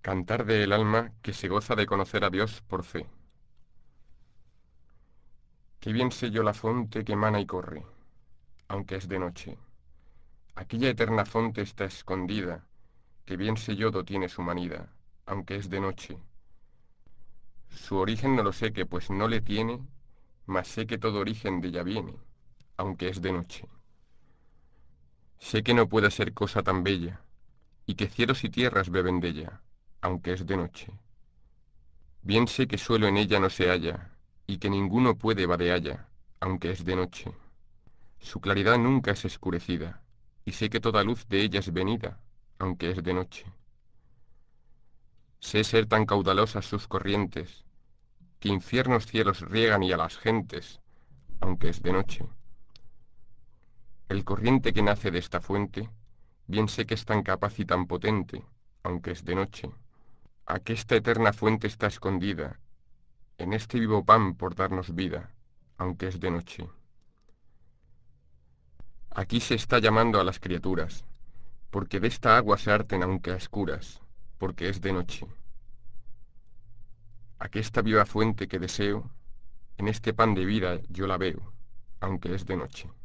Cantar el alma que se goza de conocer a Dios por fe. Qué bien sé yo la fonte que emana y corre, aunque es de noche. Aquella eterna fonte está escondida, que bien sé yo tiene su manida, aunque es de noche. Su origen no lo sé que pues no le tiene, mas sé que todo origen de ella viene, aunque es de noche. Sé que no puede ser cosa tan bella, y que cielos y tierras beben de ella, aunque es de noche. Bien sé que suelo en ella no se halla, y que ninguno puede vadealla, aunque es de noche. Su claridad nunca es escurecida, y sé que toda luz de ella es venida, aunque es de noche. Sé ser tan caudalosas sus corrientes, que infiernos cielos riegan y a las gentes, aunque es de noche. El corriente que nace de esta fuente, bien sé que es tan capaz y tan potente, aunque es de noche aquesta eterna fuente está escondida, en este vivo pan por darnos vida, aunque es de noche. Aquí se está llamando a las criaturas, porque de esta agua se harten aunque a escuras, porque es de noche. Aquesta viva fuente que deseo, en este pan de vida yo la veo, aunque es de noche.